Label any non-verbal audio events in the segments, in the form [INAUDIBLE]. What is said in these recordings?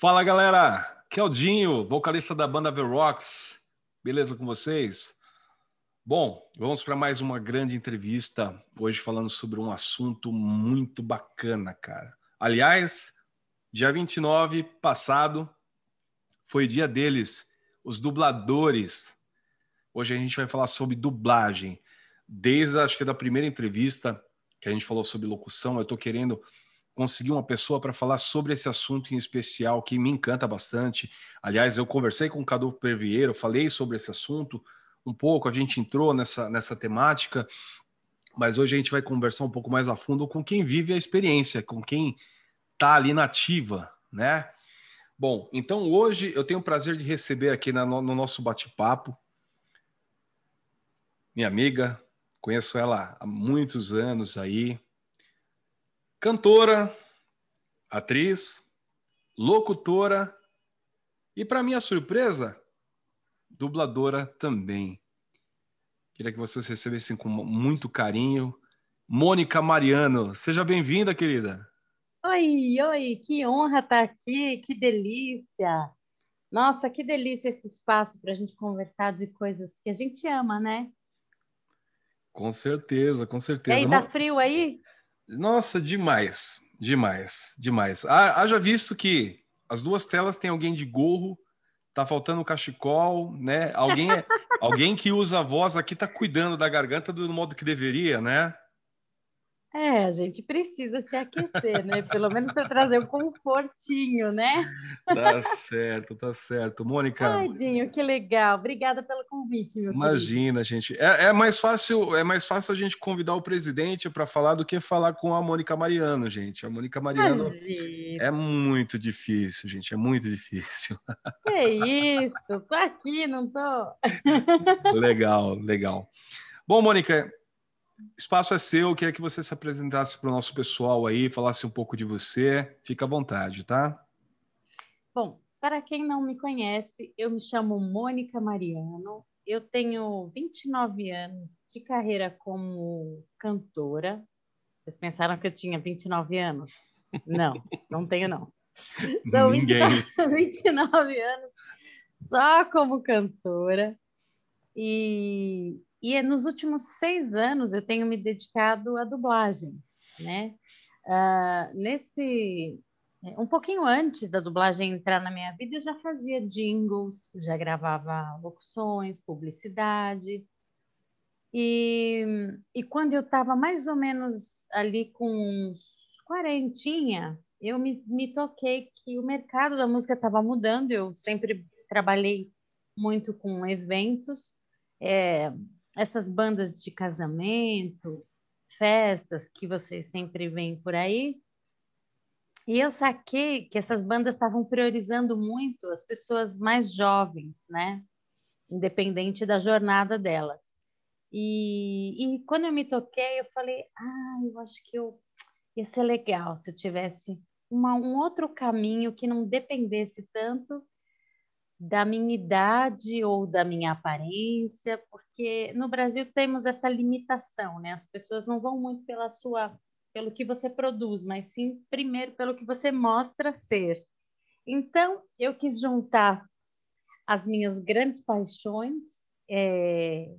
Fala galera, que é vocalista da banda The Rocks. Beleza com vocês? Bom, vamos para mais uma grande entrevista hoje falando sobre um assunto muito bacana, cara. Aliás, dia 29 passado foi dia deles, os dubladores. Hoje a gente vai falar sobre dublagem. Desde acho que da primeira entrevista que a gente falou sobre locução, eu estou querendo Consegui uma pessoa para falar sobre esse assunto em especial, que me encanta bastante. Aliás, eu conversei com o Cadu Pervieiro, falei sobre esse assunto um pouco, a gente entrou nessa, nessa temática, mas hoje a gente vai conversar um pouco mais a fundo com quem vive a experiência, com quem está ali nativa, né? Bom, então hoje eu tenho o prazer de receber aqui na, no nosso bate-papo minha amiga, conheço ela há muitos anos aí, cantora, atriz, locutora e, para minha surpresa, dubladora também. Queria que vocês recebessem com muito carinho. Mônica Mariano, seja bem-vinda, querida. Oi, oi, que honra estar aqui, que delícia. Nossa, que delícia esse espaço para a gente conversar de coisas que a gente ama, né? Com certeza, com certeza. E aí, tá frio aí? Nossa, demais, demais, demais. Haja ah, ah, visto que as duas telas tem alguém de gorro, tá faltando cachecol, né? Alguém, é, [LAUGHS] alguém que usa a voz aqui tá cuidando da garganta do modo que deveria, né? É, a gente precisa se aquecer, né? Pelo menos para trazer um confortinho, né? Tá certo, tá certo. Mônica. Tadinho, que legal. Obrigada pelo convite, meu Imagina, querido. gente. É, é, mais fácil, é mais fácil a gente convidar o presidente para falar do que falar com a Mônica Mariano, gente. A Mônica Mariano Imagina. é muito difícil, gente. É muito difícil. É isso, tô aqui, não tô. Legal, legal. Bom, Mônica, espaço é seu, queria que você se apresentasse para o nosso pessoal aí, falasse um pouco de você. Fica à vontade, tá? Bom, para quem não me conhece, eu me chamo Mônica Mariano. Eu tenho 29 anos de carreira como cantora. Vocês pensaram que eu tinha 29 anos? Não, [LAUGHS] não tenho não. São 29, 29 [LAUGHS] anos só como cantora. E e é, nos últimos seis anos eu tenho me dedicado à dublagem, né? Uh, nesse é, um pouquinho antes da dublagem entrar na minha vida, eu já fazia jingles, já gravava locuções, publicidade. E, e quando eu estava mais ou menos ali com uns quarentinha, eu me, me toquei que o mercado da música estava mudando. Eu sempre trabalhei muito com eventos, é, essas bandas de casamento, festas que vocês sempre veem por aí. E eu saquei que essas bandas estavam priorizando muito as pessoas mais jovens, né? Independente da jornada delas. E, e quando eu me toquei, eu falei: ah, eu acho que eu ia ser legal se eu tivesse uma, um outro caminho que não dependesse tanto da minha idade ou da minha aparência, porque no Brasil temos essa limitação, né? As pessoas não vão muito pela sua, pelo que você produz, mas sim primeiro pelo que você mostra ser. Então, eu quis juntar as minhas grandes paixões é,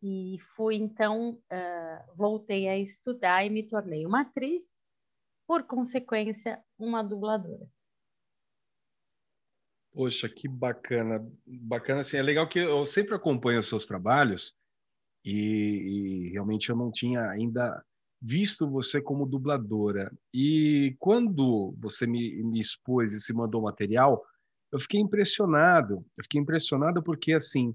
e fui então uh, voltei a estudar e me tornei uma atriz, por consequência, uma dubladora. Poxa, que bacana. Bacana, assim, é legal que eu sempre acompanho os seus trabalhos e, e realmente eu não tinha ainda visto você como dubladora. E quando você me, me expôs e se mandou material, eu fiquei impressionado. Eu fiquei impressionado porque, assim,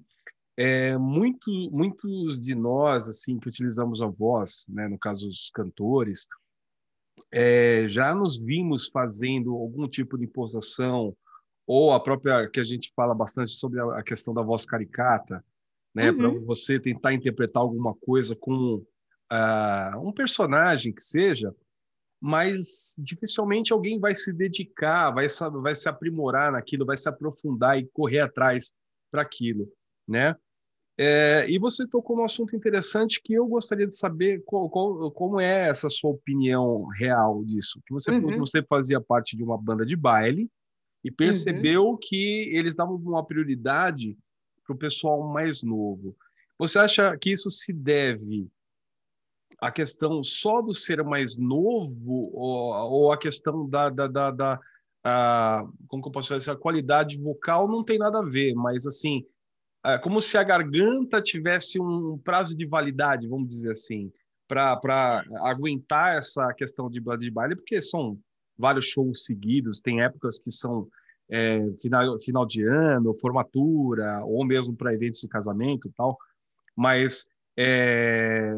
é, muito, muitos de nós, assim, que utilizamos a voz, né, no caso os cantores, é, já nos vimos fazendo algum tipo de imposição, ou a própria que a gente fala bastante sobre a questão da voz caricata, né, uhum. para você tentar interpretar alguma coisa com uh, um personagem que seja, mas dificilmente alguém vai se dedicar, vai, vai se aprimorar naquilo, vai se aprofundar e correr atrás para aquilo, né? É, e você tocou num assunto interessante que eu gostaria de saber qual, qual, como é essa sua opinião real disso. Que você uhum. que você fazia parte de uma banda de baile, e uhum. percebeu uhum. que eles davam uma prioridade para o pessoal mais novo. Você acha que isso se deve à questão só do ser mais novo ou, ou questão da, da, da, da a, como que eu posso dizer, a qualidade vocal não tem nada a ver, mas assim, é como se a garganta tivesse um prazo de validade, vamos dizer assim, para aguentar essa questão de, de baile, porque são vários shows seguidos, tem épocas que são é, final, final de ano, formatura, ou mesmo para eventos de casamento e tal. Mas é,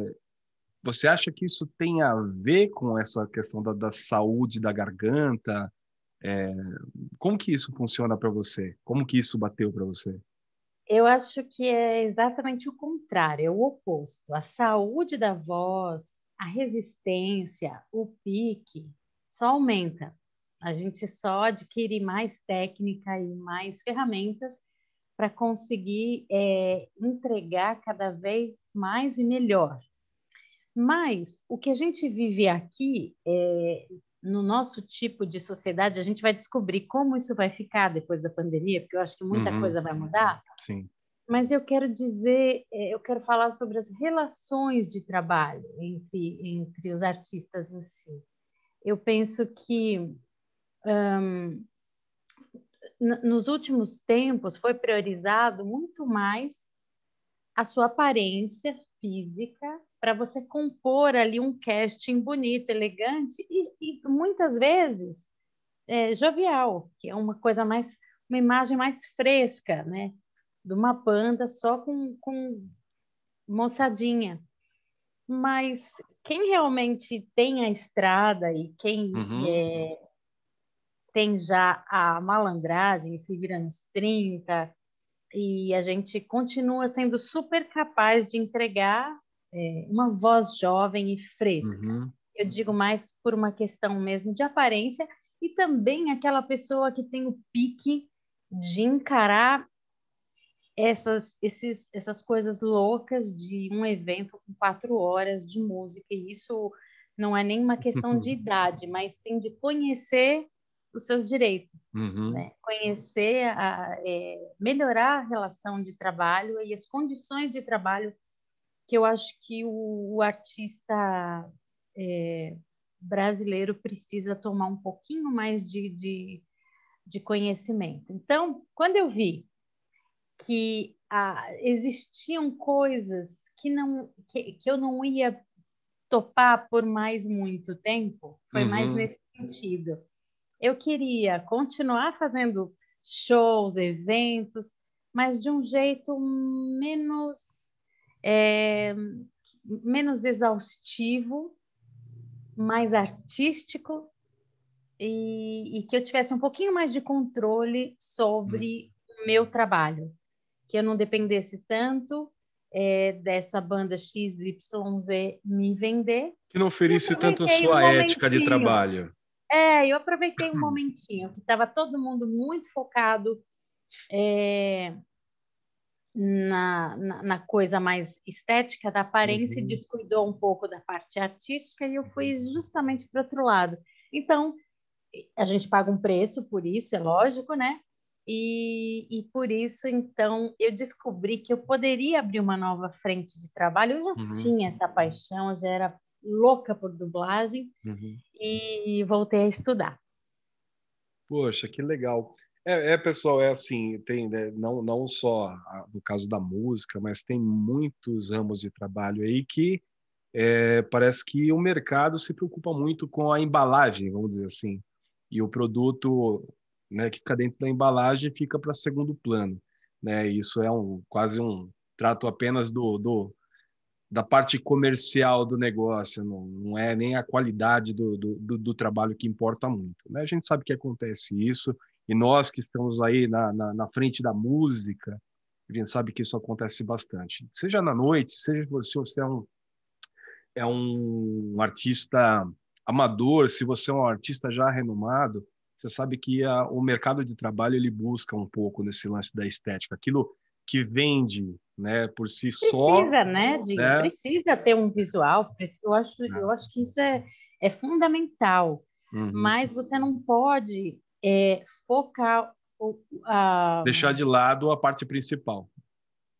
você acha que isso tem a ver com essa questão da, da saúde da garganta? É, como que isso funciona para você? Como que isso bateu para você? Eu acho que é exatamente o contrário, é o oposto. A saúde da voz, a resistência, o pique, só aumenta. A gente só adquire mais técnica e mais ferramentas para conseguir é, entregar cada vez mais e melhor. Mas o que a gente vive aqui, é, no nosso tipo de sociedade, a gente vai descobrir como isso vai ficar depois da pandemia, porque eu acho que muita uhum. coisa vai mudar. Sim. Mas eu quero dizer, é, eu quero falar sobre as relações de trabalho entre, entre os artistas em si eu penso que um, nos últimos tempos foi priorizado muito mais a sua aparência física para você compor ali um casting bonito, elegante e, e muitas vezes é, jovial, que é uma coisa mais, uma imagem mais fresca, né? De uma banda só com, com moçadinha mas quem realmente tem a estrada e quem uhum. é, tem já a malandragem, se vira nos 30, e a gente continua sendo super capaz de entregar é, uma voz jovem e fresca. Uhum. Eu digo mais por uma questão mesmo de aparência e também aquela pessoa que tem o pique de encarar essas, esses, essas coisas loucas de um evento com quatro horas de música, e isso não é nem uma questão de [LAUGHS] idade, mas sim de conhecer os seus direitos, uhum. né? conhecer, a, é, melhorar a relação de trabalho e as condições de trabalho que eu acho que o, o artista é, brasileiro precisa tomar um pouquinho mais de, de, de conhecimento. Então, quando eu vi que ah, existiam coisas que não que, que eu não ia topar por mais muito tempo. Foi uhum. mais nesse sentido. Eu queria continuar fazendo shows, eventos, mas de um jeito menos é, menos exaustivo, mais artístico e, e, que eu tivesse um pouquinho mais de controle sobre hum. o meu trabalho que eu não dependesse tanto é, dessa banda XYZ me vender. Que não ferisse tanto a sua um ética de trabalho. É, eu aproveitei um momentinho que estava todo mundo muito focado é, na, na, na, coisa mais estética da aparência uhum. e descuidou um pouco da parte artística e eu fui uhum. justamente para outro lado. Então, a gente paga um preço por isso, é lógico, né? E, e por isso, então, eu descobri que eu poderia abrir uma nova frente de trabalho. Eu já uhum. tinha essa paixão, já era louca por dublagem uhum. e voltei a estudar. Poxa, que legal. É, é, pessoal, é assim, tem né, não, não só no caso da música, mas tem muitos ramos de trabalho aí que é, parece que o mercado se preocupa muito com a embalagem, vamos dizer assim, e o produto né, que fica dentro da embalagem e fica para segundo plano. Né? Isso é um quase um trato apenas do, do da parte comercial do negócio, não, não é nem a qualidade do, do, do trabalho que importa muito. Né? A gente sabe que acontece isso, e nós que estamos aí na, na, na, frente da música, a gente sabe que isso acontece bastante. Seja na noite, seja se você é um, é um artista amador, se você é um artista já renomado, você sabe que a, o mercado de trabalho ele busca um pouco nesse lance da estética, aquilo que vende, né, por si precisa, só. Precisa, né, né? Precisa ter um visual. Eu acho, é. eu acho que isso é, é fundamental. Uhum. Mas você não pode é, focar a... deixar de lado a parte principal.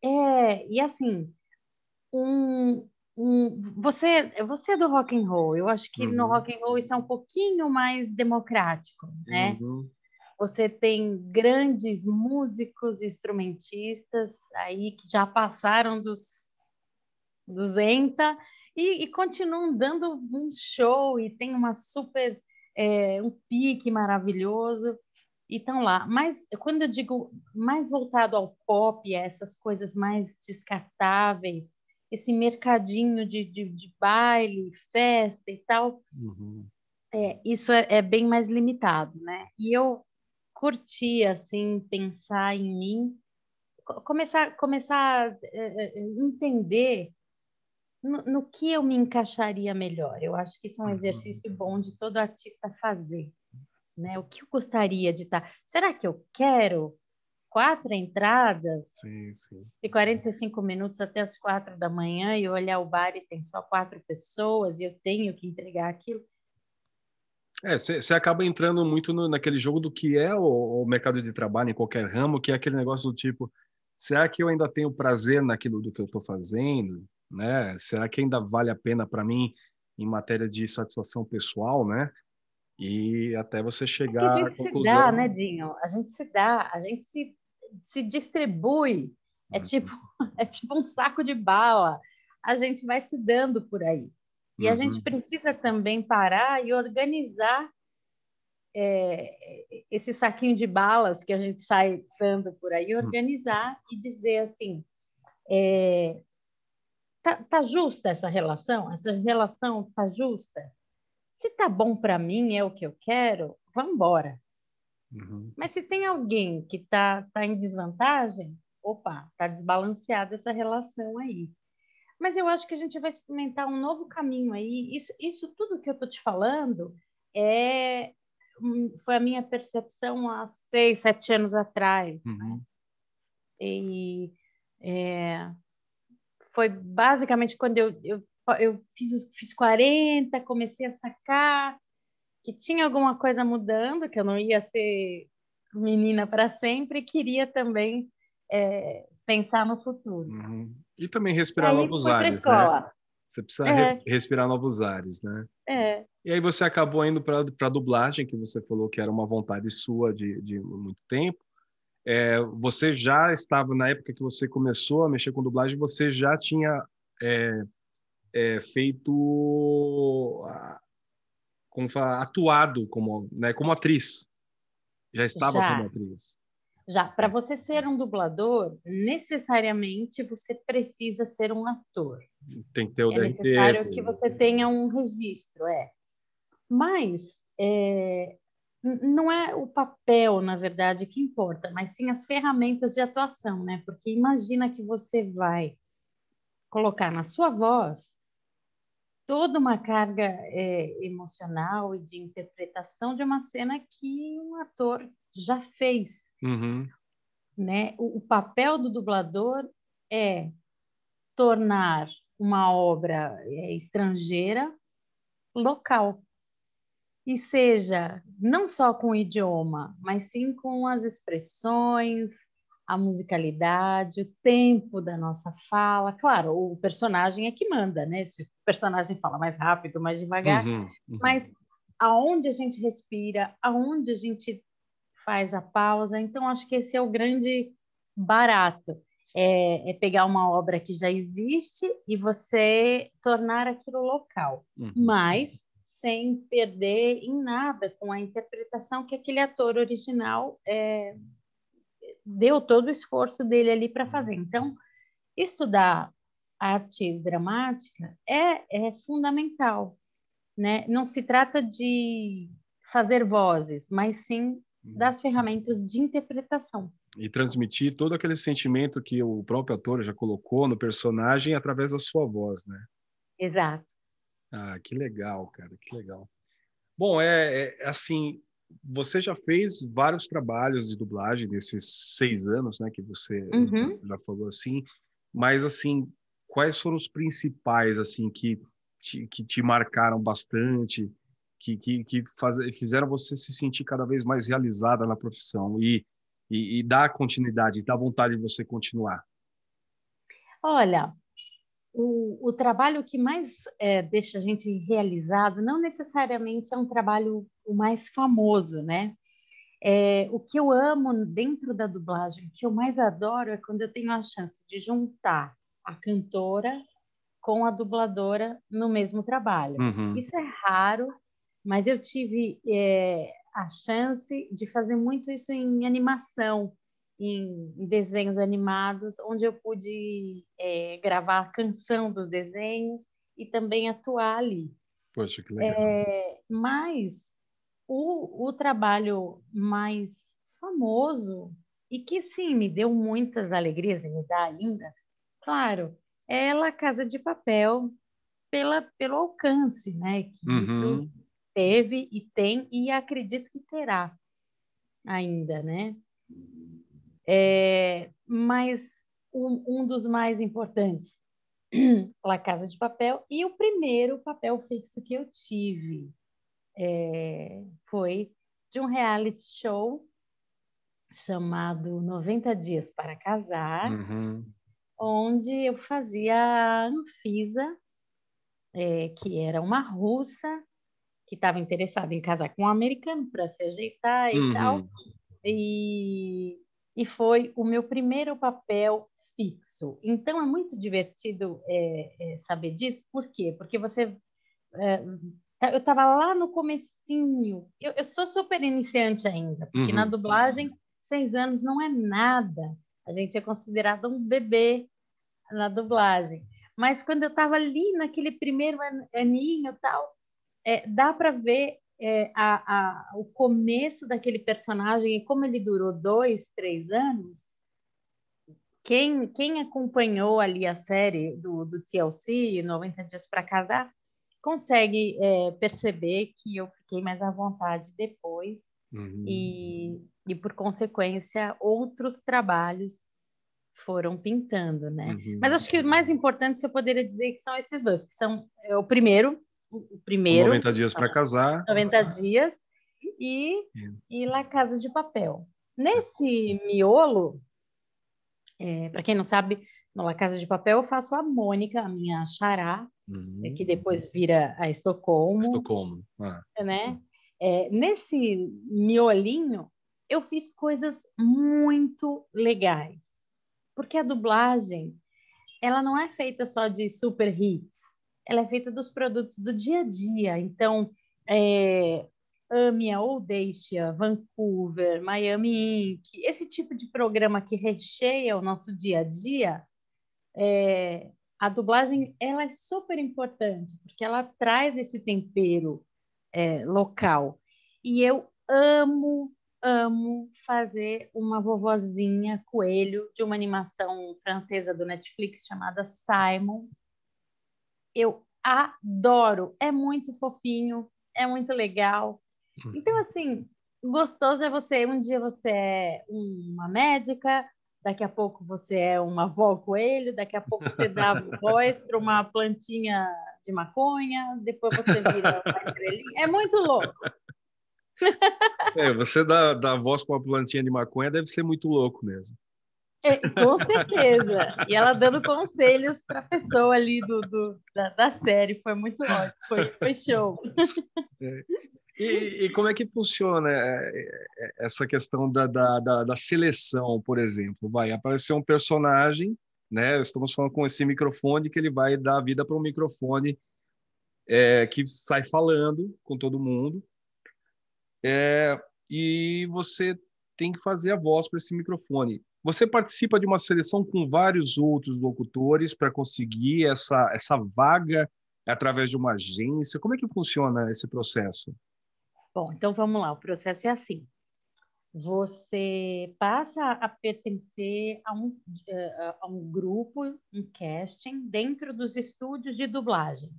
É, e assim, um, você, você é do rock and roll. Eu acho que uhum. no rock and roll isso é um pouquinho mais democrático, né? Uhum. Você tem grandes músicos, instrumentistas aí que já passaram dos 200 e, e continuam dando um show e tem uma super é, um pique maravilhoso e estão lá. Mas quando eu digo mais voltado ao pop, a essas coisas mais descartáveis, esse mercadinho de, de, de baile, festa e tal, uhum. é, isso é, é, bem mais limitado, né? E eu curti, assim, pensar em mim, começar, começar a é, é, é, entender no, no, que eu me encaixaria melhor. Eu acho que isso é um uhum. exercício uhum. bom de todo artista fazer, né? O que eu gostaria de estar... Tá, será que eu quero quatro entradas sim, sim. e 45 minutos até as quatro da manhã e olhar o bar e tem só quatro pessoas e eu tenho que entregar aquilo. É, você acaba entrando muito no, naquele jogo do que é o, o, mercado de trabalho em qualquer ramo, que é aquele negócio do tipo, será que eu ainda tenho prazer naquilo do que eu estou fazendo, né? Será que ainda vale a pena para mim em matéria de satisfação pessoal, né? E até você chegar é que a, gente conclusão. Se dá, né, Dinho? A gente se dá, a gente se se distribui. É uhum. tipo, [LAUGHS] é tipo um saco de bala. A gente vai se dando por aí. E uhum. a gente precisa também parar e organizar é, esse saquinho de balas que a gente sai dando por aí, uhum. organizar e dizer assim: é, tá, tá justa essa relação? Essa relação tá justa? Se tá bom para mim, é o que eu quero, vamos embora. Uhum. Mas se tem alguém que está tá em desvantagem, opa, está desbalanceada essa relação aí. Mas eu acho que a gente vai experimentar um novo caminho aí. Isso, isso tudo que eu estou te falando é hum, foi a minha percepção há seis, sete anos atrás. Né? Uhum. Né? E é, foi basicamente quando eu, eu, eu fiz, fiz 40, comecei a sacar que tinha alguma coisa mudando, que eu não ia ser menina para sempre, e queria também é, pensar no futuro. Uhum. E também respirar aí novos ares. Né? Você precisa é. res respirar novos ares, né? É. E aí você acabou indo para a dublagem, que você falou que era uma vontade sua de, de muito tempo. É, você já estava, na época que você começou a mexer com dublagem, você já tinha é, é, feito como fala, atuado como, né, como atriz. Já estava já, como atriz. Já, para você ser um dublador, necessariamente você precisa ser um ator. Tem que ter o é DRT. É necessário que você tenha um registro, é. Mas é, não é o papel, na verdade, que importa, mas sim as ferramentas de atuação, né? Porque imagina que você vai colocar na sua voz toda uma carga é, emocional e de interpretação de uma cena que um ator já fez. Uhum. Né? O, o, papel do dublador é tornar uma obra é, estrangeira local. E seja não só com o idioma, mas sim com as expressões, a musicalidade, o tempo da nossa fala. Claro, o personagem é que manda, né? Se o personagem fala mais rápido, mais devagar, uhum, uhum. mas aonde a gente respira, aonde a gente faz a pausa. Então, acho que esse é o grande barato. É, é pegar uma obra que já existe e você tornar aquilo local, uhum. mas sem perder em nada com a interpretação que aquele ator original é, deu todo o esforço dele ali para fazer. Uhum. Então, estudar arte dramática é, é fundamental. Né? Não se trata de fazer vozes, mas sim uhum. das ferramentas de interpretação. E transmitir todo aquele sentimento que o próprio ator já colocou no personagem através da sua voz, né? Exato. Ah, que legal, cara, que legal. Bom, é, é assim, você já fez vários trabalhos de dublagem nesses seis anos, né? Que você uhum. já falou assim. Mas, assim, quais foram os principais, assim, que te, que te marcaram bastante, que, que, que faz, fizeram você se sentir cada vez mais realizada na profissão e, e, e dar continuidade, dar vontade de você continuar? Olha, o, o trabalho que mais é, deixa a gente realizado não necessariamente é um trabalho o mais famoso, né? É, o que eu amo dentro da dublagem, o que eu mais adoro é quando eu tenho a chance de juntar a cantora com a dubladora no mesmo trabalho. Uhum. Isso é raro, mas eu tive é, a chance de fazer muito isso em animação em, em desenhos animados, onde eu pude é, gravar a canção dos desenhos e também atuar ali. Poxa, que legal. É, mas o, o trabalho mais famoso e que sim me deu muitas alegrias e me dá ainda, claro, é La Casa de Papel pela pelo alcance, né, que uhum. isso teve e tem e acredito que terá ainda, né? É, mas um, um, dos mais importantes, [CLEARS THROAT] La Casa de Papel, e o primeiro papel fixo que eu tive é, foi de um reality show chamado 90 Dias para Casar, uhum. onde eu fazia a Anfisa, é, que era uma russa que estava interessada em casar com um americano para se ajeitar e uhum. tal. E e foi o meu primeiro papel fixo. Então é muito divertido é, é, saber disso, por quê? Porque você. É, tá, eu estava lá no comecinho, eu, eu, sou super iniciante ainda, porque uhum. na dublagem, seis anos não é nada, a gente é considerado um bebê na dublagem. Mas quando eu estava ali naquele primeiro aninho tal, é, dá para ver é, a, a, o começo daquele personagem e como ele durou dois, três anos, quem, quem acompanhou ali a série do, do TLC, 90 Dias para Casar, consegue é, perceber que eu fiquei mais à vontade depois uhum. e, e, por consequência, outros trabalhos foram pintando, né? Uhum. Mas acho que o mais importante, eu poderia dizer, que são esses dois, que são é, o primeiro, o primeiro. 90 dias para casar. 90 dias e, e é. La Casa de Papel. É. Nesse miolo, é, para quem não sabe, no La Casa de Papel eu faço a Mônica, a minha xará, uhum. que hum. depois vira a Estocolmo. Estocolmo, ah. né? É, nesse miolinho, eu fiz coisas muito legais. Porque a dublagem, ela não é feita só de super hits ela é feita dos produtos do dia a dia. Então, é, ame ou deixe Vancouver, Miami Inc., esse tipo de programa que recheia o nosso dia a dia, é, a dublagem ela é super importante, porque ela traz esse tempero é, local. E eu amo, amo fazer uma vovozinha coelho de uma animação francesa do Netflix chamada Simon, eu adoro. É muito fofinho, é muito legal. Uhum. Então, assim, gostoso é você. Um dia você é uma médica, daqui a pouco você é uma avó coelho, daqui a pouco você dá [LAUGHS] voz para uma plantinha de maconha, depois você vira uma estrelinha. É muito louco. É, você dá, dá voz para uma plantinha de maconha deve ser muito louco mesmo. É, com certeza. E ela dando conselhos para a pessoa ali do, do da, da, série. Foi muito ótimo. Foi, foi show. É. E, e, como é que funciona é, é, essa questão da, da, da, da seleção, por exemplo? Vai aparecer um personagem, né? Estamos falando com esse microfone que ele vai dar vida para um microfone é, que sai falando com todo mundo. É, e você tem que fazer a voz para esse microfone. Você participa de uma seleção com vários outros locutores para conseguir essa, essa vaga através de uma agência. Como é que funciona esse processo? Bom, então vamos lá. O processo é assim. Você passa a pertencer a um, eh, a um grupo, um casting, dentro dos estúdios de dublagem.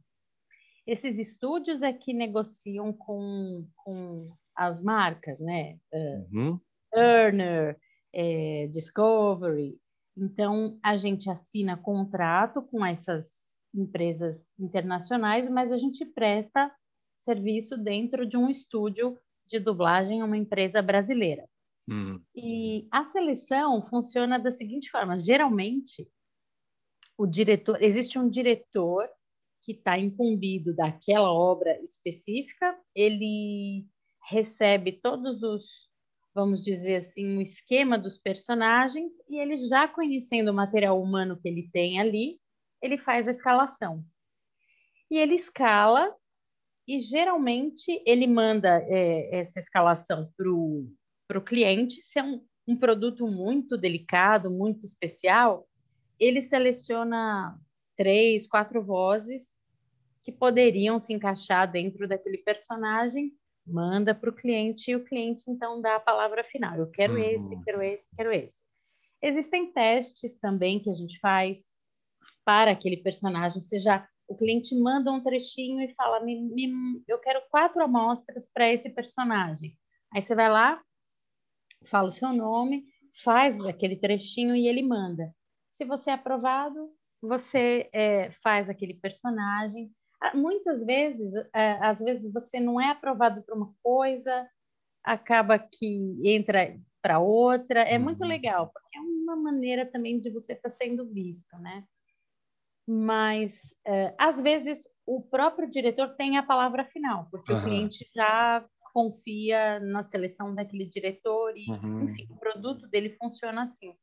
Esses estúdios é que negociam com, com as marcas, né? Eh, uhum. Turner, é, Discovery. Então, a gente assina contrato com essas empresas internacionais, mas a gente presta serviço dentro de um estúdio de dublagem a uma empresa brasileira. Hum. E a seleção funciona da seguinte forma: geralmente, o diretor, existe um diretor que está incumbido daquela obra específica, ele recebe todos os vamos dizer assim, um esquema dos personagens e ele já conhecendo o material humano que ele tem ali, ele faz a escalação. E ele escala e geralmente ele manda é, essa escalação para o cliente. Se é um, um produto muito delicado, muito especial, ele seleciona três, quatro vozes que poderiam se encaixar dentro daquele personagem manda para o cliente e o cliente então dá a palavra final. Eu quero uhum. esse, quero esse, quero esse. Existem testes também que a gente faz para aquele personagem, seja o cliente manda um trechinho e fala: me, me, Eu quero quatro amostras para esse personagem. Aí você vai lá, fala o seu nome, faz aquele trechinho e ele manda. Se você é aprovado, você é, faz aquele personagem. Ah, muitas vezes, é, às vezes você não é aprovado para uma coisa, acaba que entra para outra. É muito uhum. legal, porque é uma maneira também de você estar tá sendo visto, né? Mas é, às vezes o próprio diretor tem a palavra final, porque uhum. o cliente já confia na seleção daquele diretor e, uhum. enfim, o produto dele funciona assim.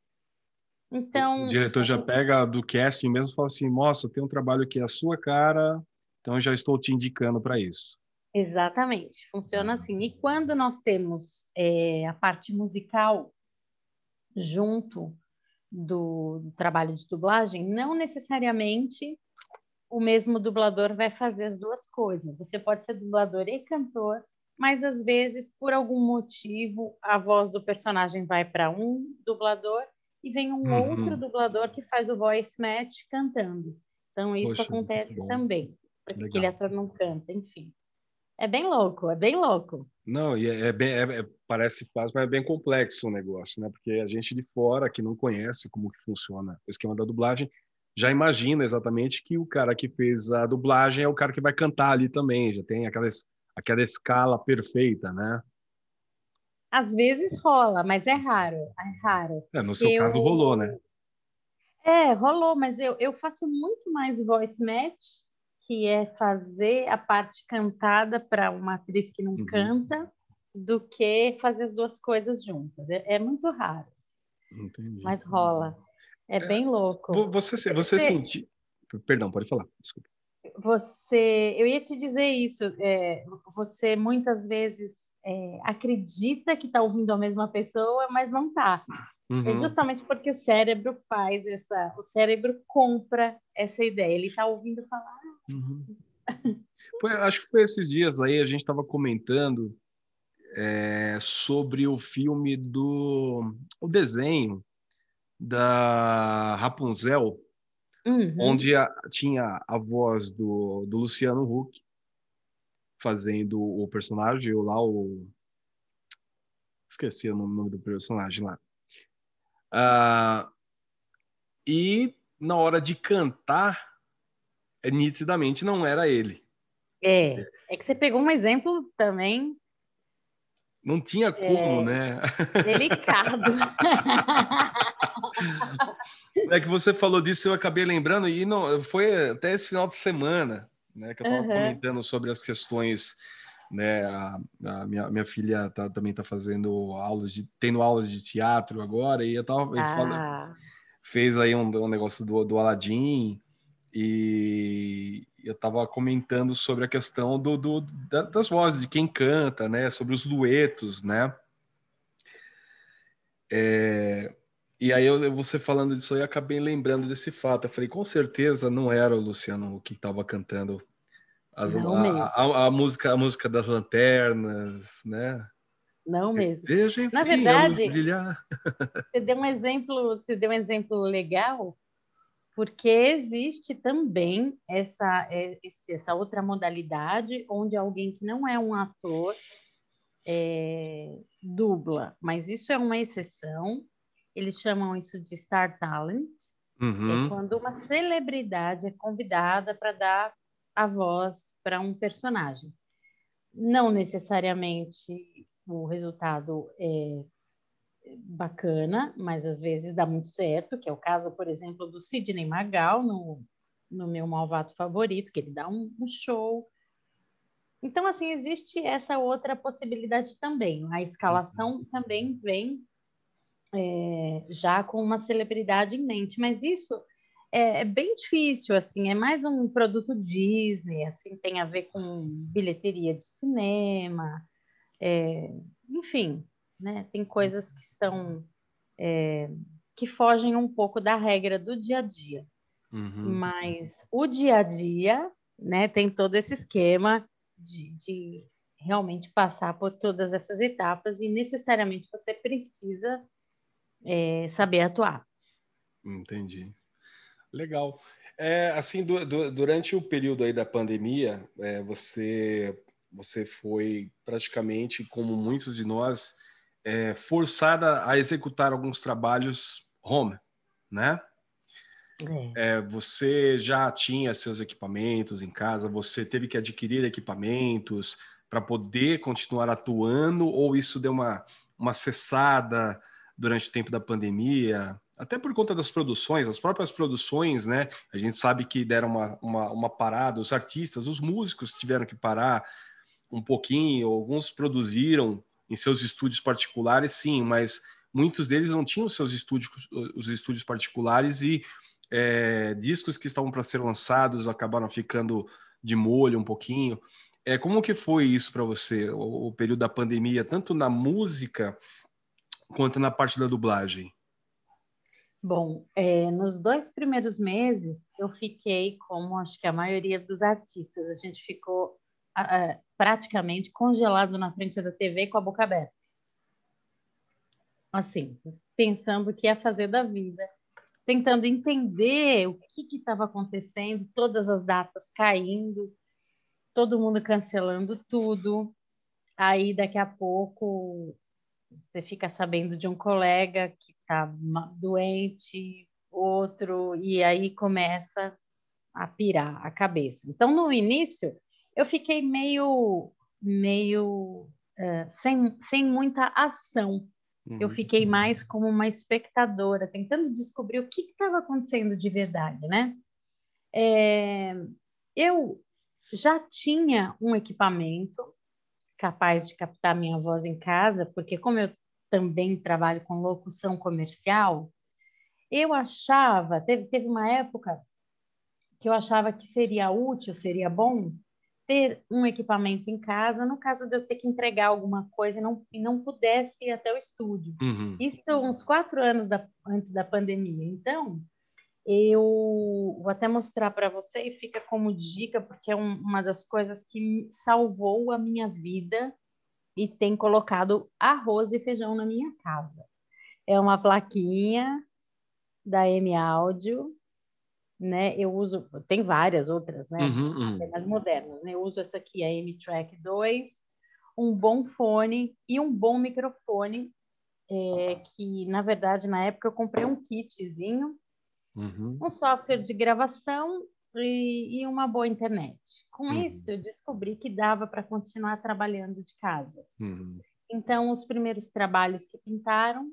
Então. O diretor já assim pega do casting mesmo e fala assim: nossa, tem um trabalho que é a sua cara, então, eu já estou te indicando para isso. Exatamente, funciona assim. E quando nós temos é, a parte musical junto do, do trabalho de dublagem, não necessariamente o mesmo dublador vai fazer as duas coisas. Você pode ser dublador e cantor, mas às vezes, por algum motivo, a voz do personagem vai para um dublador e vem um uhum. outro dublador que faz o voice match cantando. Então, isso Poxa, acontece também porque Legal. aquele ator não canta, enfim. É bem louco, é bem louco. Não, e é, é bem, é, é, parece fácil, mas é bem complexo o negócio, né? Porque a gente de fora que não conhece como que funciona o esquema da dublagem já imagina exatamente que o cara que fez a dublagem é o cara que vai cantar ali também, já tem aquela, aquela escala perfeita, né? Às vezes rola, mas é raro, é raro. É, no seu eu... caso rolou, né? É, rolou, mas eu, eu faço muito mais voice match que é fazer a parte cantada para uma atriz que não uhum. canta, do que fazer as duas coisas juntas. É, é muito raro. Entendi. Mas rola. É, é bem louco. Você, você, você sente. Perdão, pode falar, desculpa. Você, eu ia te dizer isso. É, você muitas vezes é, acredita que está ouvindo a mesma pessoa, mas não está. Uhum. É justamente porque o cérebro faz essa. O cérebro compra essa ideia. Ele está ouvindo falar. Uhum. Foi, acho que foi esses dias aí, a gente estava comentando é, sobre o filme do. o desenho da Rapunzel, uhum. onde a, tinha a voz do, do Luciano Huck fazendo o personagem, ou lá o. Esqueci o nome, nome do personagem lá. Ah, e na hora de cantar, é nitidamente não era ele. É, é, é que você pegou um exemplo também. Não tinha como, é... né? Delicado. [LAUGHS] é que você falou disso, eu acabei lembrando, e não, foi até esse final de semana, né, que eu estava uhum. comentando sobre as questões né? A, a minha, minha filha tá, também está fazendo aulas de tendo aulas de teatro agora e eu tava ah. fala, fez aí um, um, negócio do do Aladdin e eu estava comentando sobre a questão do, do da, das vozes de quem canta, né? Sobre os duetos, né? É, e aí eu, você falando disso eu acabei lembrando desse fato. Eu falei, com certeza não era o Luciano o que estava cantando as, não a, mesmo. A, a, música, a música das lanternas, né? Não mesmo. Veja, enfim, Na é verdade, você deu um exemplo, você deu um exemplo legal, porque existe também essa é, essa outra modalidade onde alguém que não é um ator é, dubla, mas isso é uma exceção. Eles chamam isso de star talent. É uhum. É quando uma celebridade é convidada para dar a voz para um personagem. Não necessariamente o resultado é bacana, mas às vezes dá muito certo, que é o caso, por exemplo, do Sidney Magal no, no meu malvado favorito, que ele dá um, um show. Então, assim, existe essa outra possibilidade também. A escalação uhum. também vem é, já com uma celebridade em mente, mas isso é, é, bem difícil, assim, é mais um produto Disney, assim, tem a ver com bilheteria de cinema, é, enfim, né? Tem coisas que são é, que fogem um pouco da regra do dia a dia. Uhum. Mas o dia a dia, né, tem todo esse esquema de, de realmente passar por todas essas etapas e necessariamente você precisa é, saber atuar. Entendi. Legal. É, assim, durante o período aí da pandemia, é, você, você foi praticamente, como muitos de nós, é, forçada a executar alguns trabalhos home, né? É, é você já tinha seus equipamentos em casa? Você teve que adquirir equipamentos para poder continuar atuando? Ou isso deu uma, uma cessada durante o tempo da pandemia? até por conta das produções, as próprias produções, né? A gente sabe que deram uma, uma, uma parada, os artistas, os músicos tiveram que parar um pouquinho, alguns produziram em seus estúdios particulares, sim, mas muitos deles não tinham seus estúdios, os estúdios particulares e é, discos que estavam para ser lançados acabaram ficando de molho um pouquinho. É, como que foi isso para você, o, o período da pandemia, tanto na música quanto na parte da dublagem? Bom, é, nos dois primeiros meses eu fiquei, como acho que a maioria dos artistas, a gente ficou ah, ah, praticamente congelado na frente da TV com a boca aberta. Assim, pensando o que ia fazer da vida, tentando entender o que estava acontecendo, todas as datas caindo, todo mundo cancelando tudo. Aí daqui a pouco você fica sabendo de um colega que tá doente, outro, e aí começa a pirar a cabeça. Então, no início, eu fiquei meio, meio uh, sem, sem muita ação. Uhum. Eu fiquei uhum. mais como uma espectadora, tentando descobrir o que estava acontecendo de verdade, né? É, eu já tinha um equipamento capaz de captar minha voz em casa, porque como eu também trabalho com locução comercial, eu achava, teve, teve uma época que eu achava que seria útil, seria bom ter um equipamento em casa, no caso de eu ter que entregar alguma coisa e não, e não pudesse ir até o estúdio. Uhum. Isso uns quatro anos da, antes da pandemia. Então, eu vou até mostrar para você e fica como dica, porque é um, uma das coisas que salvou a minha vida e tem colocado arroz e feijão na minha casa. É uma plaquinha da M Áudio, né? Eu uso, tem várias outras, né? Uhum, uhum. As modernas, né? Eu uso essa aqui, a M Track 2, um bom fone e um bom microfone, é, que na verdade na época eu comprei um kitzinho, uhum. um software de gravação e, e uma boa internet. Com uhum. isso, eu descobri que dava para continuar trabalhando de casa. Uhum. Então, os primeiros trabalhos que pintaram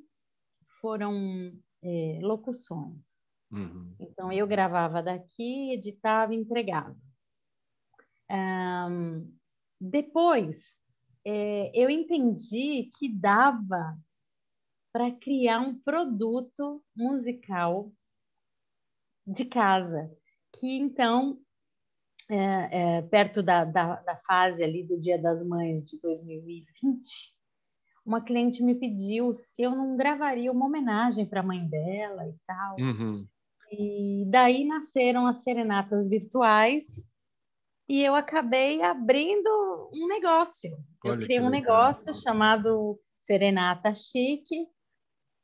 foram é, locuções. Uhum. Então, eu gravava daqui, editava e entregava. Um, depois, é, eu entendi que dava para criar um produto musical de casa que então, é, é, perto da, da, da, fase ali do Dia das Mães de 2020, uma cliente me pediu se eu não gravaria uma homenagem para a mãe dela e tal. Uhum. E daí nasceram as serenatas virtuais e eu acabei abrindo um negócio. Olha eu criei um negócio chamado Serenata Chique.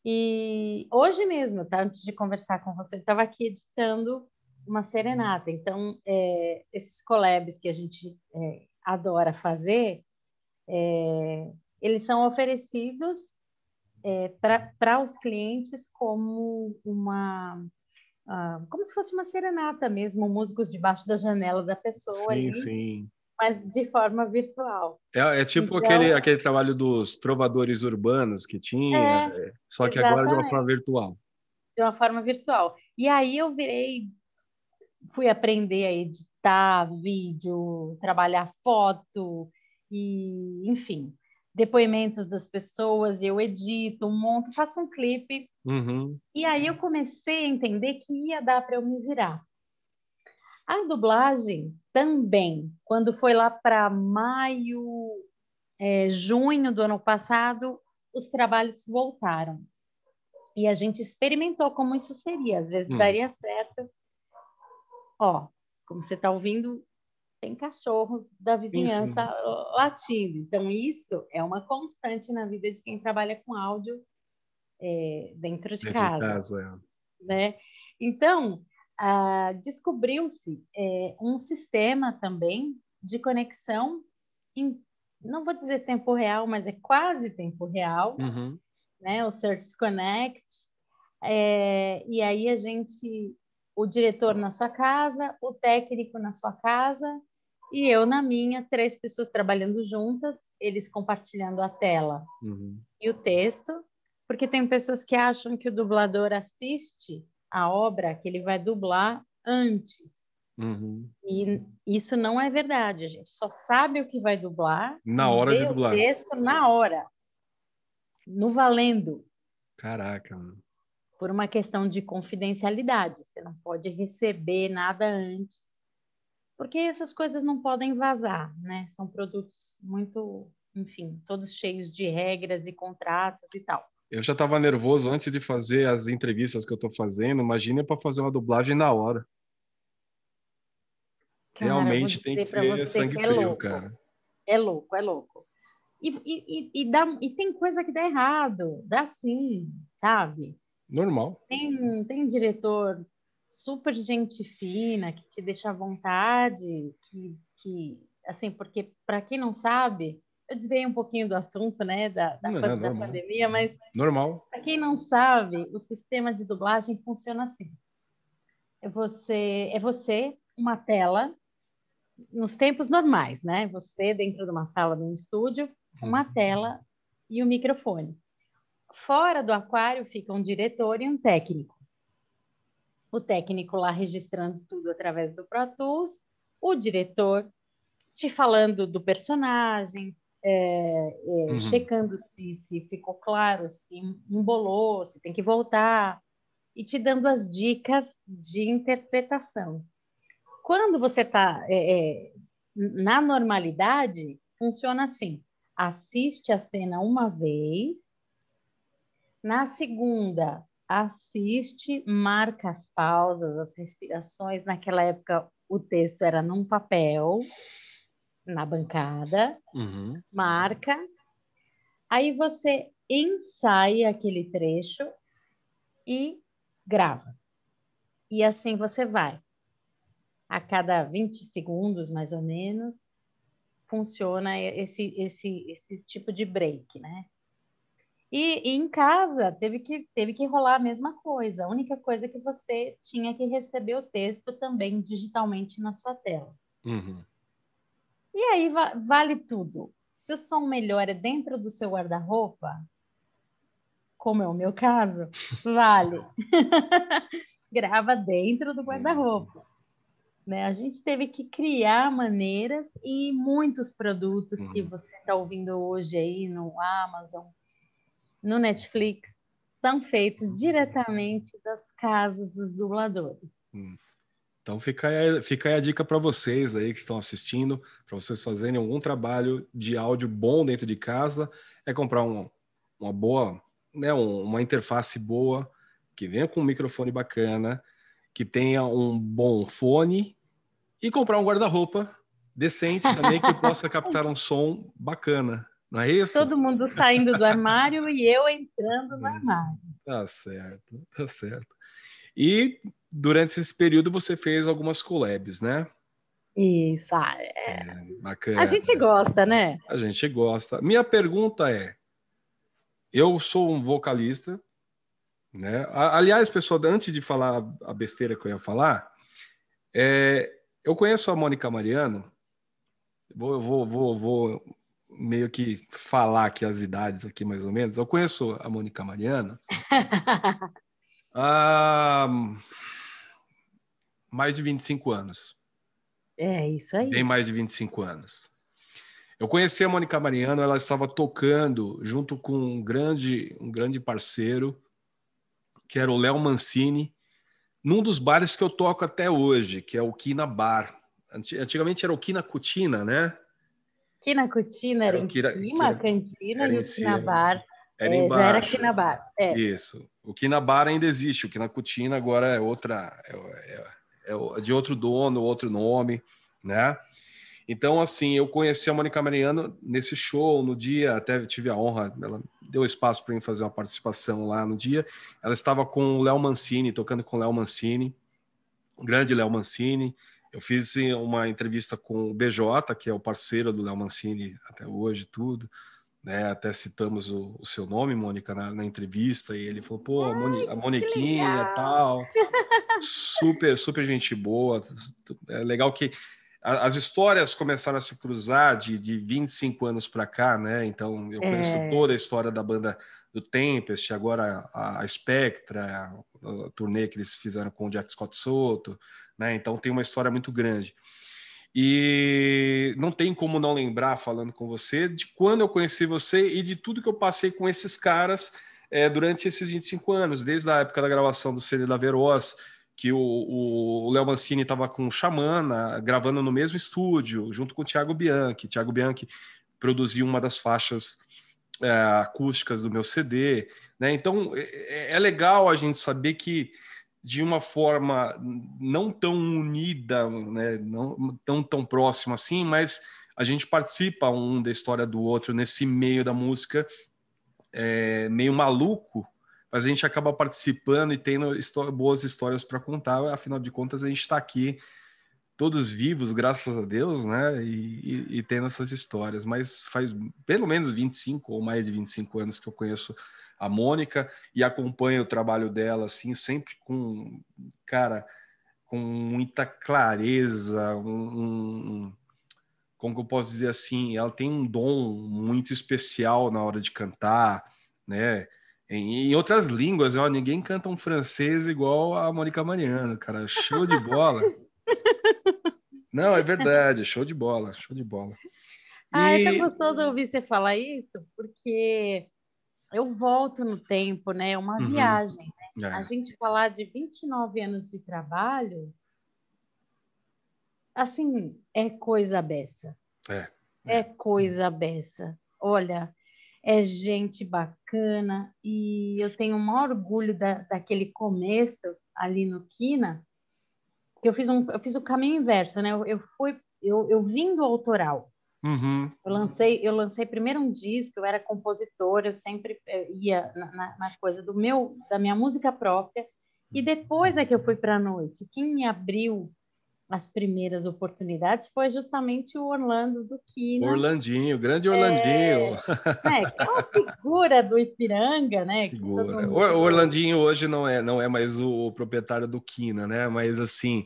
E hoje mesmo, tá? antes de conversar com você, estava aqui editando uma uhum. serenata. Então, é, esses collabs que a gente é, adora fazer, é, eles são oferecidos é, para os clientes como uma uh, como se fosse uma serenata mesmo, músicos debaixo da janela da pessoa sim, ali, sim. mas de forma virtual. É, é tipo então, aquele, aquele trabalho dos trovadores urbanos que tinha, é, só que exatamente. agora de uma forma virtual. De uma forma virtual. E aí eu virei fui aprender a editar vídeo, trabalhar foto e, enfim, depoimentos das pessoas, eu edito, monto, faço um clipe. Uhum. E aí eu comecei a entender que ia dar para eu me virar. A dublagem também, quando foi lá para maio, é, junho do ano passado, os trabalhos voltaram. E a gente experimentou como isso seria. Às vezes hum. daria certo, Ó, como você está ouvindo, tem cachorro da vizinhança isso. latindo. Então, isso é uma constante na vida de quem trabalha com áudio é, dentro de dentro casa. De casa é. né? Então, ah, descobriu-se é, um sistema também de conexão em, não vou dizer tempo real, mas é quase tempo real, uhum. né? O Search Connect. É, e aí a gente o diretor na sua casa, o técnico na sua casa e eu na minha, três pessoas trabalhando juntas, eles compartilhando a tela uhum. e o texto, porque tem pessoas que acham que o dublador assiste a obra que ele vai dublar antes. Uhum. E isso não é verdade, a gente só sabe o que vai dublar na hora de dublar. O texto na hora, no valendo. Caraca, mano por uma questão de confidencialidade. Você não pode receber nada antes, porque essas coisas não podem vazar, né? São produtos muito, enfim, todos cheios de regras e contratos e tal. Eu já estava nervoso antes de fazer as entrevistas que eu estou fazendo. Imagina para fazer uma dublagem na hora. Cara, Realmente tem que ter sangue que é frio, louco. cara. É louco, é louco. E, e, e, dá, e tem coisa que dá errado, dá sim, sabe? Normal. Tem, tem diretor super gente fina, que te deixa à vontade, que, que assim, porque para quem não sabe, eu desviei um pouquinho do assunto, né, da, da, não, da pandemia, mas normal. Para quem não sabe, o sistema de dublagem funciona assim: é você, é você, uma tela, nos tempos normais, né? Você dentro de uma sala, de um estúdio, uma uhum. tela e o um microfone. Fora do aquário fica um diretor e um técnico. O técnico lá registrando tudo através do Pro Tools, o diretor te falando do personagem, é, é, uhum. checando se, se ficou claro, se embolou, se tem que voltar, e te dando as dicas de interpretação. Quando você está é, é, na normalidade, funciona assim: assiste a cena uma vez, na segunda, assiste, marca as pausas, as respirações. Naquela época, o texto era num papel, na bancada, uhum. marca. Aí você ensaia aquele trecho e grava. E assim você vai. A cada 20 segundos, mais ou menos, funciona esse, esse, esse tipo de break, né? E, e, em casa teve que, teve que rolar a mesma coisa. A única coisa é que você tinha que receber o texto também digitalmente na sua tela. Uhum. E aí va vale tudo. Se o som melhor é dentro do seu guarda-roupa, como é o meu caso, vale. [LAUGHS] Grava dentro do guarda-roupa. Né? A gente teve que criar maneiras e muitos produtos uhum. que você está ouvindo hoje aí no Amazon, no Netflix são feitos diretamente das casas dos dubladores. Hum. Então fica aí, fica aí a dica para vocês aí que estão assistindo, para vocês fazerem algum trabalho de áudio bom dentro de casa, é comprar um, uma boa, né, um, uma interface boa, que venha com um microfone bacana, que tenha um bom fone e comprar um guarda-roupa decente também que [LAUGHS] possa captar um som bacana. Não é isso? Todo mundo saindo do armário e eu entrando no é. armário. Tá certo, tá certo. E durante esse período você fez algumas collabs, né? Isso, ah, é... é... bacana. A gente gosta, né? A gente gosta. Minha pergunta é: eu sou um vocalista, né? Aliás, pessoal, antes de falar a besteira que eu ia falar, é, eu conheço a Mônica Mariano. Vou, vou, vou, vou meio que falar aqui as idades aqui mais ou menos. Eu conheço a Mônica Mariana [LAUGHS] há ah, mais de 25 anos. É, isso aí. Bem mais de 25 anos. Eu conheci a Mônica Mariano, ela estava tocando junto com um grande, um grande parceiro, que era o Léo Mancini, num dos bares que eu toco até hoje, que é o Quina Bar. Antigamente era o Quina Cutina, né? aqui na cutina era, era em Kira, cima, Kira, Cantina e o Kinabar. é, Já era Kinabar. É. Isso. O Kinabar ainda existe, o Kinacutina agora é outra, é, é, é de outro dono, outro nome, né? Então, assim, eu conheci a Mônica Mariano nesse show, no dia, até tive a honra, ela deu espaço para mim fazer uma participação lá no dia. Ela estava com o Léo Mancini, tocando com o Léo Mancini, o grande Léo Mancini, eu fiz uma entrevista com o BJ, que é o parceiro do Léo Mancini até hoje, tudo. Né? Até citamos o, o seu nome, Mônica, na, na, entrevista. E ele falou, pô, a, Moni, a Moniquinha tal. [LAUGHS] Super, super gente boa. É legal que a, as histórias começaram a se cruzar de, de 25 anos para cá, né? Então, eu é. conheço é. toda a história da banda do Tempest, agora a, a Spectra, a, a turnê que eles fizeram com o Jack Scott Soto, né? Então tem uma história muito grande. E não tem como não lembrar, falando com você, de quando eu conheci você e de tudo que eu passei com esses caras é, durante esses 25 anos, desde a época da gravação do CD da Veroz, que o Léo Mancini estava com o Xamana, gravando no mesmo estúdio, junto com o Thiago Bianchi. Thiago Bianchi produziu uma das faixas é, acústicas do meu CD. Né? Então, é, é, é legal a gente saber que de uma forma não tão unida, né, não tão, tão próxima assim, mas a gente participa um da história do outro nesse meio da música é, meio maluco, mas a gente acaba participando e tendo boas histórias para contar. Afinal de contas, a gente está aqui todos vivos, graças a Deus, né? E, e, e tendo essas histórias. Mas faz pelo menos 25 ou mais de 25 anos que eu conheço a Mônica, e acompanho o trabalho dela, assim, sempre com, cara, com muita clareza, um, um como eu posso dizer assim, ela tem um dom muito especial na hora de cantar, né? Em, em outras línguas, ó, ninguém canta um francês igual a Mônica Mariano, cara, show de bola. Não, é verdade, show de bola, show de bola. Ah, é tão gostoso ouvir você falar isso, porque eu volto no tempo, né? É uma uhum. viagem. Né? É. A gente falar de 29 anos de trabalho, assim, é coisa beça. É. É, é coisa beça. Olha, é gente bacana e eu tenho o maior orgulho da, daquele começo ali no Quina, que eu fiz, um, eu fiz o caminho inverso, né? Eu, eu fui, eu, eu vim do autoral, Uhum. Eu lancei, eu lancei primeiro um disco, eu era compositora, eu sempre eh, ia na, na coisa do meu, da minha música própria. E depois é que eu fui para a noite. Quem me abriu as primeiras oportunidades foi justamente o Orlando do Quina. Orlandinho, grande Orlandinho. É, né, é, uma figura do Ipiranga, né? Figura. O Orlandinho hoje não é, não é mais o, o proprietário do Quina, né? Mas assim,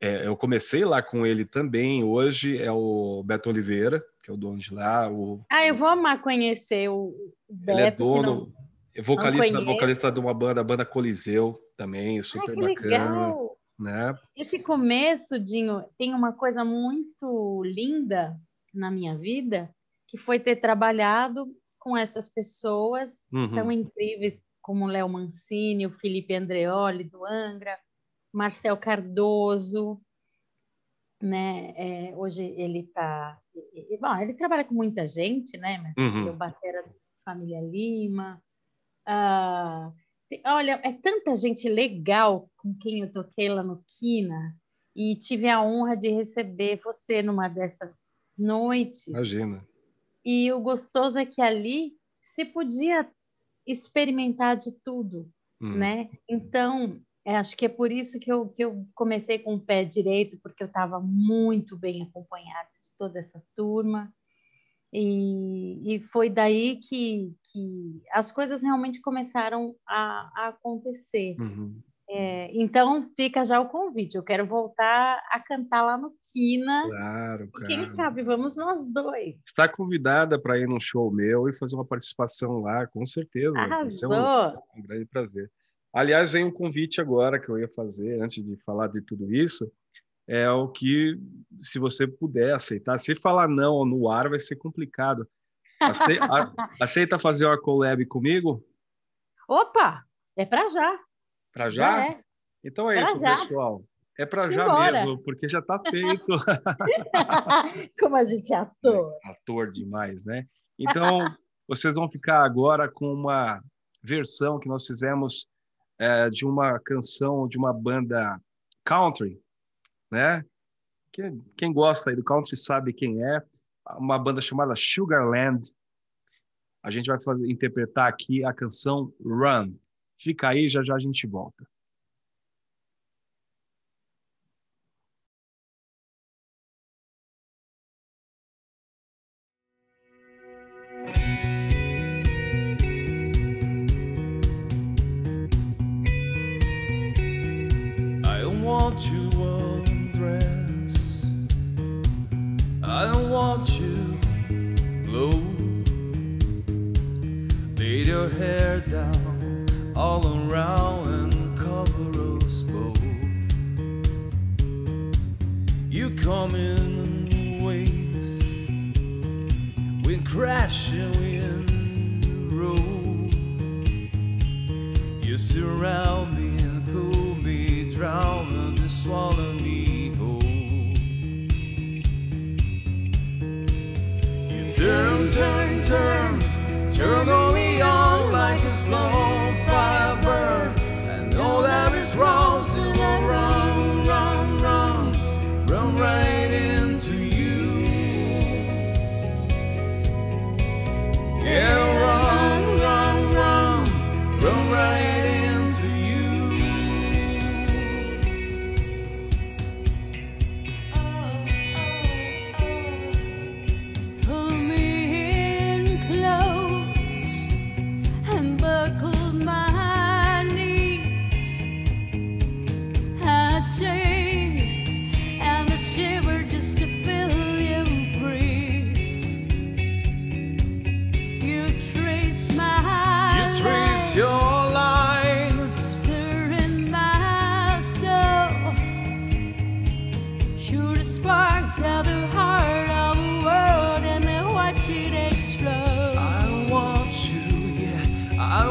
é, eu comecei lá com ele também. Hoje é o Beto Oliveira, que é o dono de lá. O, ah, eu vou amar conhecer o Beto. Ele é dono, não, é vocalista, vocalista de uma banda, a banda Coliseu também, é super Ai, bacana. Legal. Né? Esse começo, Dinho, tem uma coisa muito linda na minha vida, que foi ter trabalhado com essas pessoas uhum. tão incríveis como Léo Mancini, o Felipe Andreoli do Angra, Marcel Cardoso, né? É, hoje ele está, bom, ele trabalha com muita gente, né? Mas uhum. o batera família Lima. Ah, tem, olha, é tanta gente legal com quem eu toquei lá no Quina e tive a honra de receber você numa dessas noites. Imagina. E o gostoso é que ali se podia experimentar de tudo, hum. né? Então é, acho que é por isso que eu, que eu comecei com o pé direito, porque eu estava muito bem acompanhada de toda essa turma. E, e foi daí que, que as coisas realmente começaram a, a acontecer. Uhum. É, então fica já o convite. Eu quero voltar a cantar lá no Quina. Claro, claro. Quem sabe vamos nós dois. Está convidada para ir num show meu e fazer uma participação lá, com certeza. Ah, Vai um, um grande prazer. Aliás, vem um convite agora que eu ia fazer antes de falar de tudo isso. É o que, se você puder aceitar, se falar não no ar vai ser complicado. Aceita, [LAUGHS] aceita fazer uma collab comigo? Opa, é para já. Para já? é. Então é pra isso, já. pessoal. É para já mesmo, porque já está feito. [LAUGHS] Como a gente é ator. [LAUGHS] É, ator demais, né? Então, vocês vão ficar agora com uma versão que nós fizemos é, de uma canção de uma banda country, né? Quem, quem gosta aí do country sabe quem é. Uma banda chamada Sugarland. A gente vai fazer, interpretar aqui a canção Run. Fica aí, já já a gente volta. want you undress. I don't want you blow. Laid your hair down all around and cover us both. You come in waves, we crash and we roll. You surround me swallow me whole. You turn, turn, turn, turn on me on like a slow fire burn, and all that is wrong.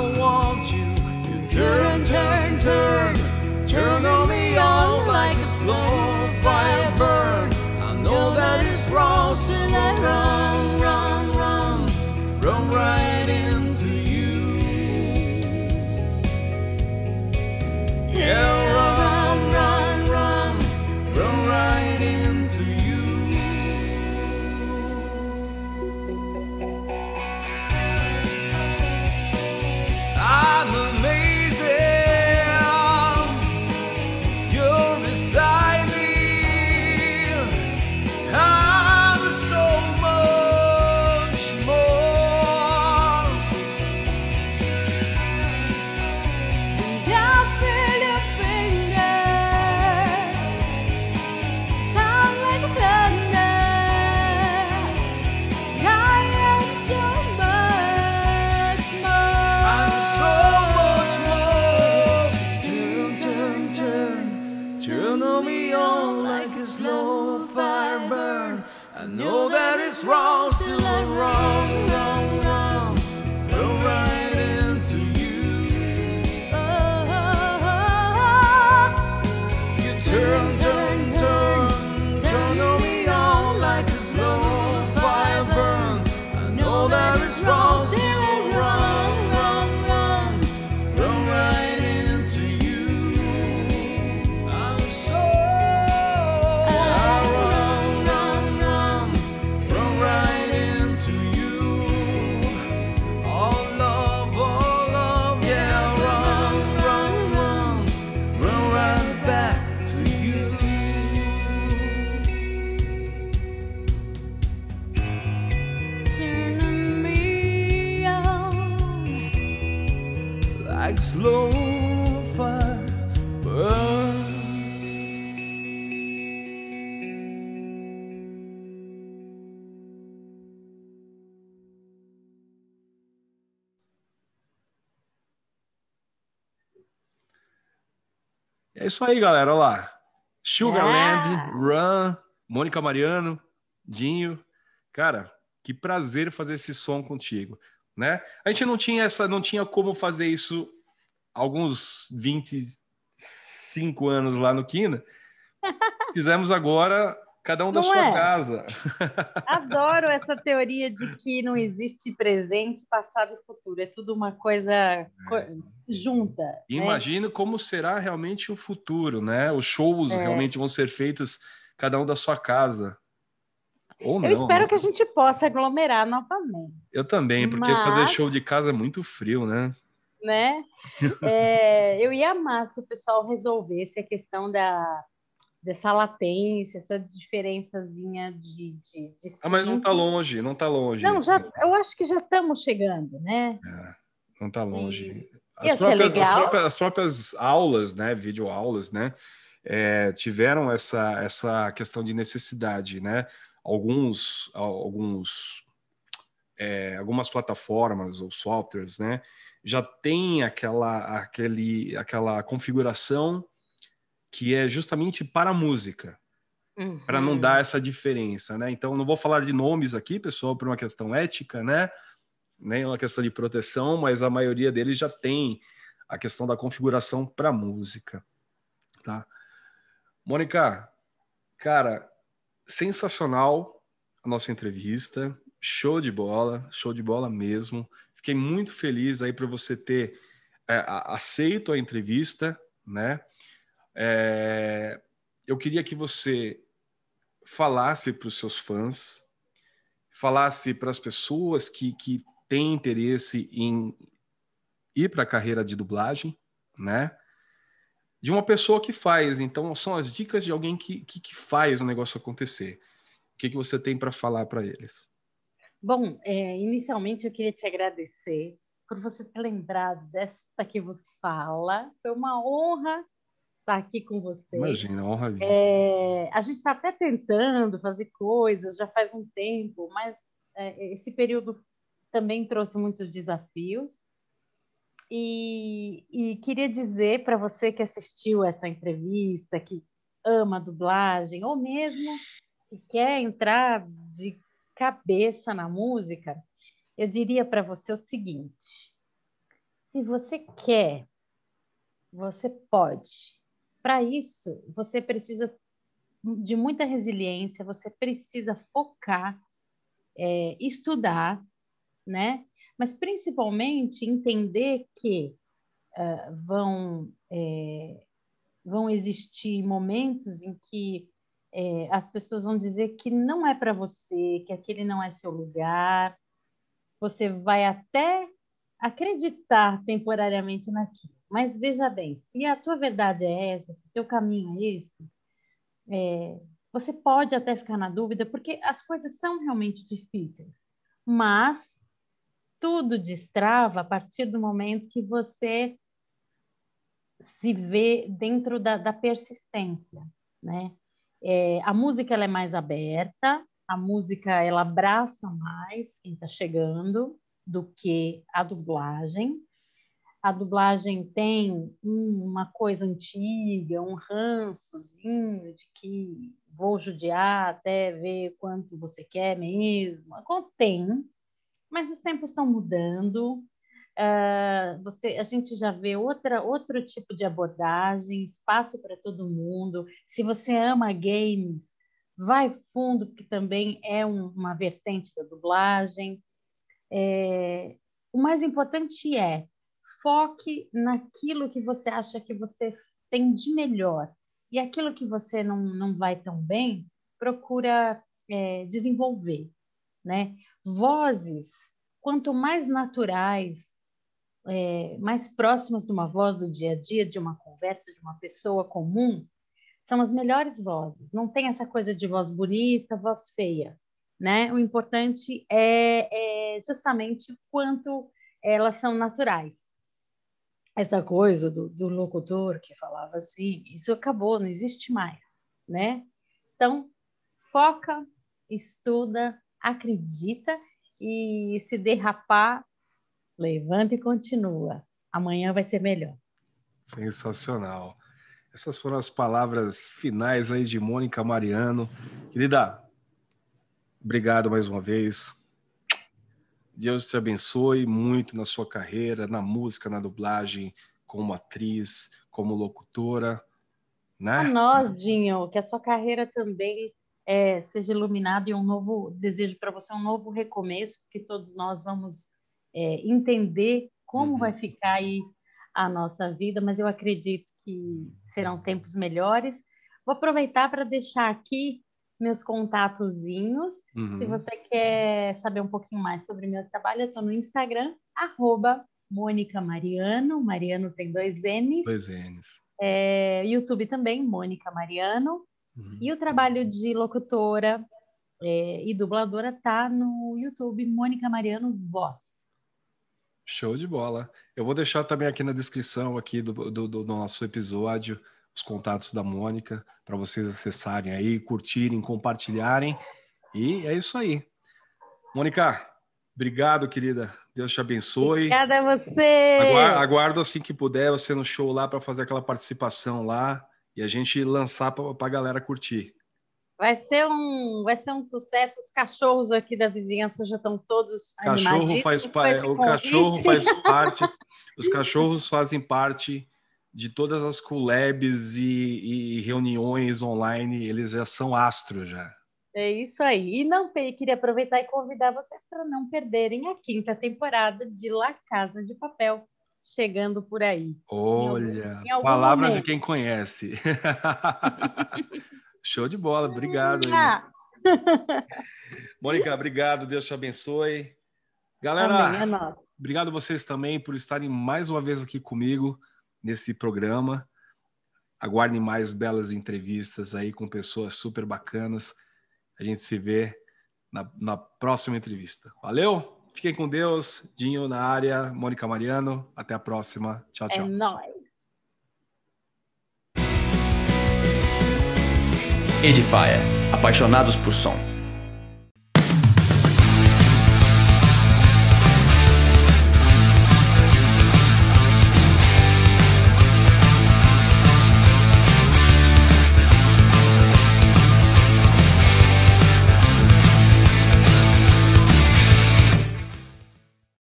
want you to turn, turn, turn, turn on me on like a slow. É isso aí, galera. Olha lá. Sugarland, yeah. Run, Mônica Mariano, Dinho. Cara, que prazer fazer esse som contigo, né? A gente não tinha essa, não tinha como fazer isso alguns 25 anos lá no Quina. [LAUGHS] Fizemos agora Cada um da sua é. casa. [LAUGHS] Adoro essa teoria de que não existe presente, passado e futuro. É tudo uma coisa é. junta. Né? Imagino né? como será realmente o futuro, né? Os shows é. realmente vão ser feitos cada um da sua casa. Ou Eu espero né? que a gente possa aglomerar novamente. Eu também, porque Mas... fazer show de casa é muito frio, né? né? [LAUGHS] É, eu ia amar se o pessoal resolvesse a questão da dessa latência, essa diferençazinha de. de, de ah, mas não está longe, não está longe. Não, já, eu acho que já estamos chegando, né? É, não está longe. E... As próprias, as próprias, as, próprias, aulas, né, videoaulas, né, é, tiveram essa, essa questão de necessidade, né? Alguns, alguns, é, algumas plataformas ou softwares, né, já tem aquela, aquele, aquela configuração que é justamente para a música, uhum. para não dar essa diferença, né? Então, não vou falar de nomes aqui, pessoal, por uma questão ética, né? Nem uma questão de proteção, mas a maioria deles já tem a questão da configuração para música, tá? Mônica, cara, sensacional a nossa entrevista, show de bola, show de bola mesmo. Fiquei muito feliz aí para você ter é, aceito a entrevista, né? É, eu queria que você falasse para os seus fãs, falasse para as pessoas que, que têm interesse em ir para a carreira de dublagem, né? De uma pessoa que faz. Então, são as dicas de alguém que, que, que faz o negócio acontecer. O que, que você tem para falar para eles? Bom, é, inicialmente eu queria te agradecer por você ter lembrado desta que vos fala. Foi uma honra estar tá aqui com você. Imagina, é honra. É, a gente está até tentando fazer coisas já faz um tempo, mas é, esse período também trouxe muitos desafios. E, e queria dizer para você que assistiu essa entrevista, que ama dublagem, ou mesmo que quer entrar de cabeça na música, eu diria para você o seguinte: se você quer, você pode. Para isso, você precisa de muita resiliência, você precisa focar, é, estudar, né? Mas principalmente entender que uh, vão, é, vão existir momentos em que é, as pessoas vão dizer que não é para você, que aquele não é seu lugar. Você vai até acreditar temporariamente naquilo, mas veja bem, se a tua verdade é essa, se teu caminho é esse, é, você pode até ficar na dúvida, porque as coisas são realmente difíceis. Mas tudo destrava a partir do momento que você se vê dentro da, da persistência, né? É, a música ela é mais aberta, a música ela abraça mais quem está chegando do que a dublagem, a dublagem tem uma coisa antiga, um rançozinho de que vou judiar até ver quanto você quer mesmo. Tem, mas os tempos estão mudando. Uh, você, a gente já vê outra, outro tipo de abordagem, espaço para todo mundo. Se você ama games, vai fundo, que também é um, uma vertente da dublagem. É, o mais importante é foque naquilo que você acha que você tem de melhor. E aquilo que você não, não vai tão bem, procura é, desenvolver. Né? Vozes, quanto mais naturais, é, mais próximas de uma voz do dia a dia, de uma conversa, de uma pessoa comum, são as melhores vozes. Não tem essa coisa de voz bonita, voz feia. Né? O importante é, é justamente o quanto elas são naturais essa coisa do, do locutor que falava assim, isso acabou, não existe mais, né? Então, foca, estuda, acredita e se derrapar, levanta e continua. Amanhã vai ser melhor. Sensacional. Essas foram as palavras finais aí de Mônica Mariano. Querida, obrigado mais uma vez. Deus te abençoe muito na sua carreira, na música, na dublagem, como atriz, como locutora. Né? A nós, Dinho, que a sua carreira também é, seja iluminada e um novo desejo para você, um novo recomeço, porque todos nós vamos é, entender como uhum. vai ficar aí a nossa vida, mas eu acredito que serão tempos melhores. Vou aproveitar para deixar aqui meus contatozinhos. Uhum. Se você quer saber um pouquinho mais sobre meu trabalho, eu estou no Instagram, arroba Mônica Mariano. Mariano tem dois N's. Dois N's. É, YouTube também, Mônica Mariano. Uhum. E o trabalho de locutora é, e dubladora tá no YouTube, Mônica Mariano Voz. Show de bola. Eu vou deixar também aqui na descrição aqui do, do, do nosso episódio os contatos da Mônica para vocês acessarem aí, curtirem, compartilharem. E é isso aí. Mônica, obrigado, querida. Deus te abençoe. Obrigada a você. Aguardo, aguardo assim que puder você no show lá para fazer aquela participação lá e a gente lançar para a galera curtir. Vai ser um, vai ser um sucesso. Os cachorros aqui da vizinhança já estão todos cachorro faz pa... O convite. cachorro faz [LAUGHS] parte. Os cachorros fazem parte de todas as collabs e, e reuniões online, eles já são astros já. É isso aí. E não queria aproveitar e convidar vocês para não perderem a quinta temporada de La Casa de Papel chegando por aí. Olha, em algum, em palavras momento. de quem conhece. [LAUGHS] Show de bola, obrigado. Ah. [LAUGHS] Mônica, obrigado, Deus te abençoe. Galera, Amém, é obrigado vocês também por estarem mais uma vez aqui comigo nesse programa. Aguardem mais belas entrevistas aí com pessoas super bacanas. A gente se vê na, na próxima entrevista. Valeu! Fiquem com Deus. Dinho na área, Mônica Mariano. Até a próxima. Tchau, tchau. É nóis. Edifier, apaixonados por som.